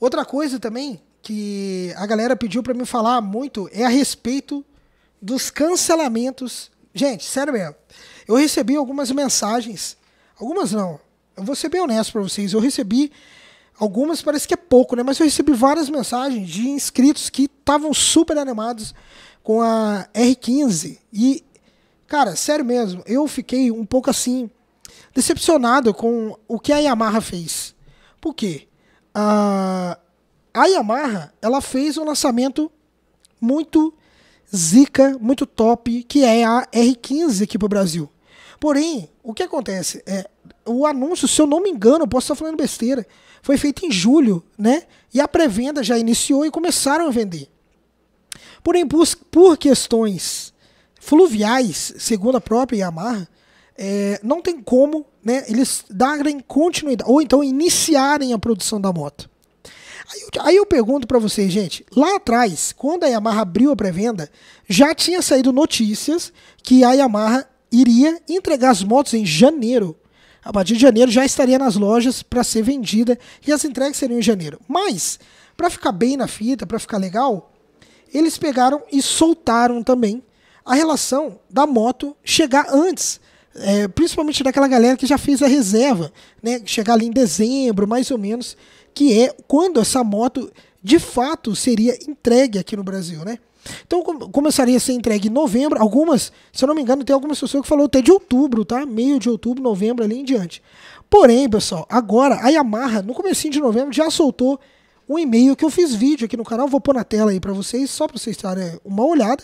Outra coisa também que a galera pediu para me falar muito é a respeito dos cancelamentos. Gente, sério mesmo. Eu recebi algumas mensagens, algumas não. Eu vou ser bem honesto para vocês, eu recebi algumas, parece que é pouco, né? Mas eu recebi várias mensagens de inscritos que estavam super animados com a R15 e cara, sério mesmo, eu fiquei um pouco assim decepcionado com o que a Yamaha fez. Por quê? a, a Yamaha ela fez um lançamento muito zica, muito top, que é a R15 aqui para o Brasil. Porém, o que acontece? é O anúncio, se eu não me engano, posso estar falando besteira, foi feito em julho, né? E a pré-venda já iniciou e começaram a vender. Porém, por, por questões fluviais, segundo a própria Yamaha, é, não tem como né, eles darem continuidade, ou então iniciarem a produção da moto. Aí eu, aí eu pergunto para vocês, gente, lá atrás, quando a Yamaha abriu a pré-venda, já tinha saído notícias que a Yamaha iria entregar as motos em janeiro. A partir de janeiro já estaria nas lojas para ser vendida e as entregas seriam em janeiro. Mas, para ficar bem na fita, para ficar legal, eles pegaram e soltaram também a relação da moto chegar antes. É, principalmente daquela galera que já fez a reserva, né? Chegar ali em dezembro, mais ou menos, que é quando essa moto de fato seria entregue aqui no Brasil, né? Então começaria a ser entregue em novembro. Algumas, se eu não me engano, tem algumas pessoas que falou até de outubro, tá? Meio de outubro, novembro ali em diante. Porém, pessoal, agora a Yamaha, no comecinho de novembro, já soltou um e-mail que eu fiz vídeo aqui no canal, vou pôr na tela aí para vocês, só para vocês darem uma olhada.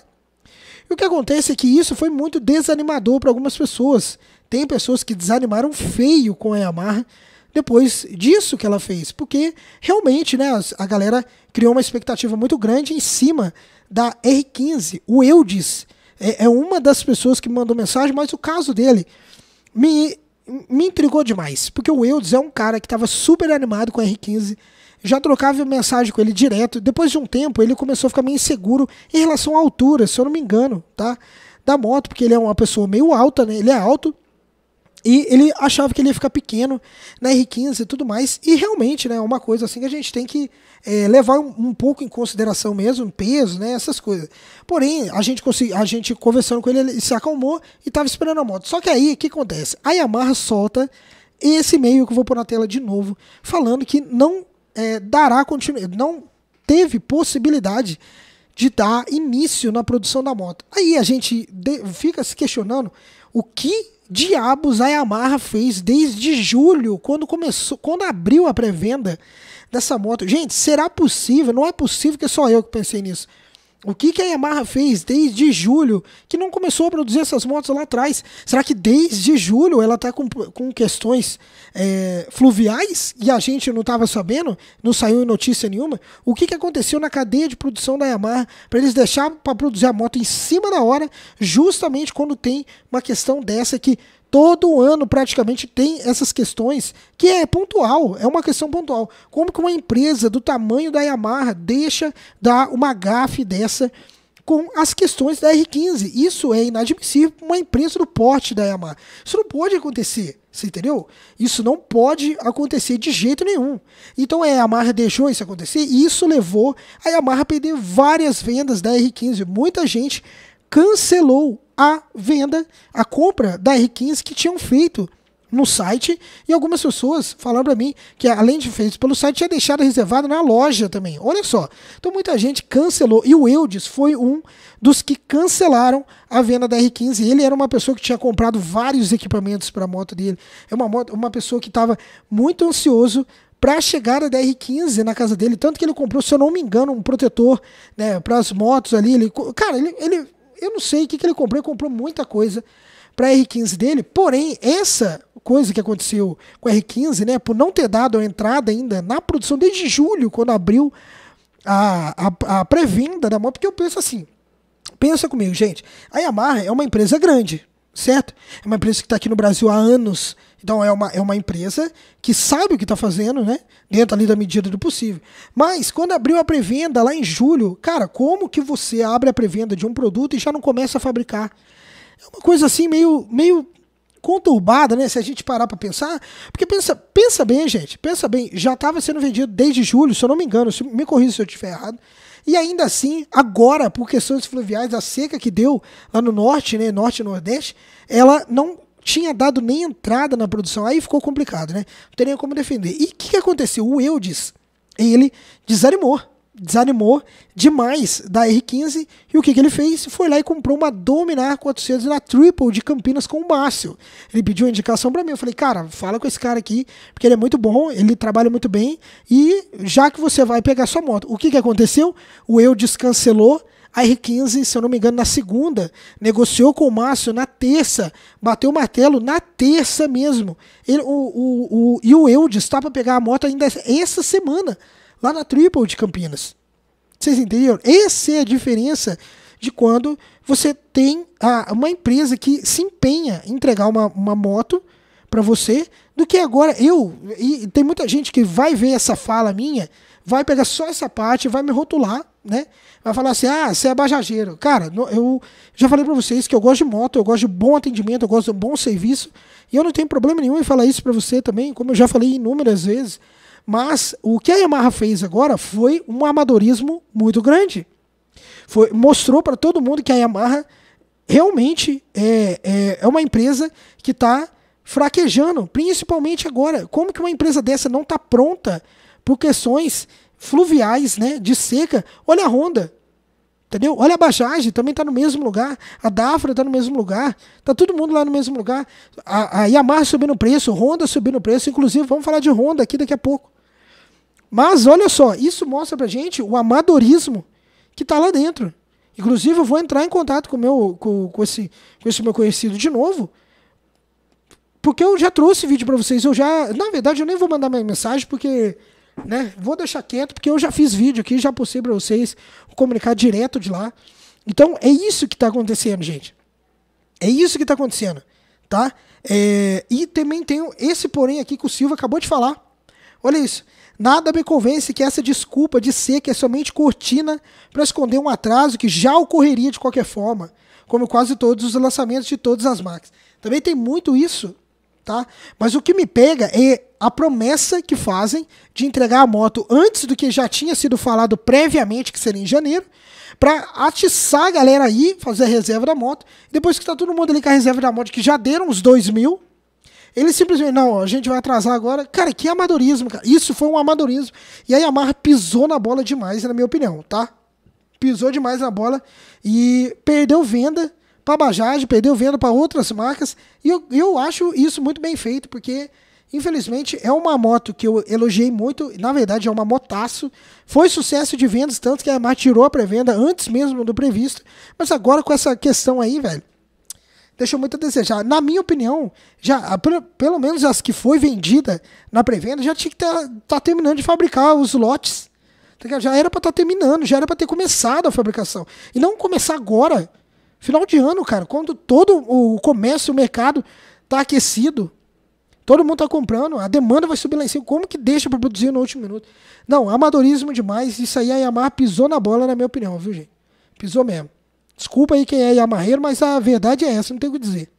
E o que acontece é que isso foi muito desanimador para algumas pessoas. Tem pessoas que desanimaram feio com a Yamaha depois disso que ela fez, porque realmente né, a galera criou uma expectativa muito grande em cima da R15. O Eudes é, é uma das pessoas que mandou mensagem, mas o caso dele me, me intrigou demais, porque o Eudes é um cara que estava super animado com a R15 já trocava mensagem com ele direto. Depois de um tempo, ele começou a ficar meio inseguro em relação à altura, se eu não me engano, tá? Da moto, porque ele é uma pessoa meio alta, né? Ele é alto. E ele achava que ele ia ficar pequeno na R15 e tudo mais. E realmente, né? É uma coisa assim que a gente tem que é, levar um, um, pouco em consideração mesmo, peso, né? Essas coisas. Porém, a gente, a gente conversando com ele, ele se acalmou e estava esperando a moto. Só que aí, o que acontece? A Yamaha solta esse e-mail que eu vou pôr na tela de novo, falando que não é, dará continuidade, não teve possibilidade de dar início na produção da moto. Aí a gente fica se questionando o que diabos a Yamaha fez desde julho, quando começou, quando abriu a pré-venda dessa moto. Gente, será possível? Não é possível que só eu que pensei nisso. O que, que a Yamaha fez desde julho que não começou a produzir essas motos lá atrás? Será que desde julho ela está com, com questões é, fluviais e a gente não estava sabendo? Não saiu em notícia nenhuma? O que, que aconteceu na cadeia de produção da Yamaha para eles deixar para produzir a moto em cima da hora, justamente quando tem uma questão dessa que todo ano praticamente tem essas questões que é pontual, é uma questão pontual. Como que uma empresa do tamanho da Yamaha deixa dar uma gafe dessa com as questões da R15? Isso é inadmissível para uma empresa do porte da Yamaha. Isso não pode acontecer, você entendeu? Isso não pode acontecer de jeito nenhum. Então é, a Yamaha deixou isso acontecer e isso levou a Yamaha a perder várias vendas da R15. Muita gente cancelou a venda, a compra da R15 que tinham feito no site e algumas pessoas falaram para mim que além de feito pelo site tinha deixado reservado na loja também. Olha só. Então muita gente cancelou e o Eudes foi um dos que cancelaram a venda da R15. Ele era uma pessoa que tinha comprado vários equipamentos para a moto dele. É uma moto, uma pessoa que estava muito ansioso para a chegada da R15 na casa dele, tanto que ele comprou, se eu não me engano, um protetor né, para as motos ali. Ele, cara, ele, ele eu não sei o que, que ele comprou, ele comprou muita coisa para R15 dele, porém, essa coisa que aconteceu com R15, né, por não ter dado a entrada ainda na produção desde julho, quando abriu a, a, a pré-venda da moto, porque eu penso assim, pensa comigo, gente, a Yamaha é uma empresa grande, certo? É uma empresa que está aqui no Brasil há anos. Então é uma, é uma empresa que sabe o que está fazendo, né? Dentro ali da medida do possível. Mas quando abriu a pré-venda lá em julho, cara, como que você abre a pré-venda de um produto e já não começa a fabricar? É uma coisa assim meio, meio conturbada, né? Se a gente parar para pensar, porque pensa, pensa bem, gente, pensa bem, já estava sendo vendido desde julho, se eu não me engano, se, me corrija se eu estiver errado e ainda assim, agora, por questões fluviais, a seca que deu lá no norte, né, norte e nordeste, ela não tinha dado nem entrada na produção. Aí ficou complicado, né? Não teria como defender. E o que, que aconteceu? O Eudes, ele desanimou desanimou demais da R15 e o que, que ele fez? Foi lá e comprou uma Dominar 400 na Triple de Campinas com o Márcio. Ele pediu uma indicação para mim, eu falei, cara, fala com esse cara aqui, porque ele é muito bom, ele trabalha muito bem e já que você vai pegar sua moto. O que, que aconteceu? O eu descancelou a R15, se eu não me engano, na segunda, negociou com o Márcio na terça, bateu o martelo na terça mesmo. Ele, o, o, o, e o Eudes está para pegar a moto ainda essa semana lá na Triple de Campinas. Vocês entenderam? Essa é a diferença de quando você tem a, uma empresa que se empenha em entregar uma, uma moto para você do que agora eu. E tem muita gente que vai ver essa fala minha, vai pegar só essa parte, vai me rotular, né? Vai falar assim: ah, você é bajageiro. Cara, eu já falei para vocês que eu gosto de moto, eu gosto de bom atendimento, eu gosto de um bom serviço. E eu não tenho problema nenhum em falar isso para você também, como eu já falei inúmeras vezes. Mas o que a Yamaha fez agora foi um amadorismo muito grande. Foi, mostrou para todo mundo que a Yamaha realmente é, é, é uma empresa que está fraquejando, principalmente agora. Como que uma empresa dessa não está pronta por questões fluviais, né, de seca? Olha a Honda, entendeu? Olha a Bajaj, também está no mesmo lugar. A Dafra está no mesmo lugar. Está todo mundo lá no mesmo lugar. A, a Yamaha subindo o preço, Honda subindo o preço. Inclusive, vamos falar de Honda aqui daqui a pouco. Mas olha só, isso mostra pra gente o amadorismo que tá lá dentro. Inclusive, eu vou entrar em contato com, meu, com, com, esse, com esse meu conhecido de novo, porque eu já trouxe vídeo para vocês. Eu já, na verdade, eu nem vou mandar minha mensagem, porque, né, vou deixar quieto, porque eu já fiz vídeo aqui, já postei para vocês, comunicar direto de lá. Então, é isso que tá acontecendo, gente. É isso que tá acontecendo, tá? É, e também tenho esse porém aqui que o Silva acabou de falar, Olha isso. Nada me convence que essa desculpa de seca é somente cortina para esconder um atraso que já ocorreria de qualquer forma, como quase todos os lançamentos de todas as marcas. Também tem muito isso, tá? Mas o que me pega é a promessa que fazem de entregar a moto antes do que já tinha sido falado previamente, que seria em janeiro, para atiçar a galera aí, fazer a reserva da moto. Depois que tá todo mundo ali com a reserva da moto, que já deram uns 2 mil, ele simplesmente, não, a gente vai atrasar agora. Cara, que amadorismo, cara. Isso foi um amadorismo. E a Yamaha pisou na bola demais, na minha opinião, tá? Pisou demais na bola e perdeu venda para Bajaj, perdeu venda para outras marcas. E eu, eu acho isso muito bem feito, porque Infelizmente, é uma moto que eu elogiei muito. Na verdade, é uma motaço. Foi sucesso de vendas, tanto que a Yamaha tirou a pré-venda antes mesmo do previsto. Mas agora com essa questão aí, velho, deixou muito a desejar. Na minha opinião, já pelo menos as que foi vendida na pré-venda já tinha que estar tá, tá terminando de fabricar os lotes. Tá já era para estar tá terminando, já era para ter começado a fabricação. E não começar agora, final de ano, cara, quando todo o comércio, o mercado está aquecido. Todo mundo está comprando, a demanda vai subir lá em cima. Como que deixa para produzir no último minuto? Não, amadorismo demais. Isso aí a Yamaha pisou na bola, na minha opinião, viu, gente? Pisou mesmo. Desculpa aí quem é Yamarreiro, mas a verdade é essa, não tem o que dizer.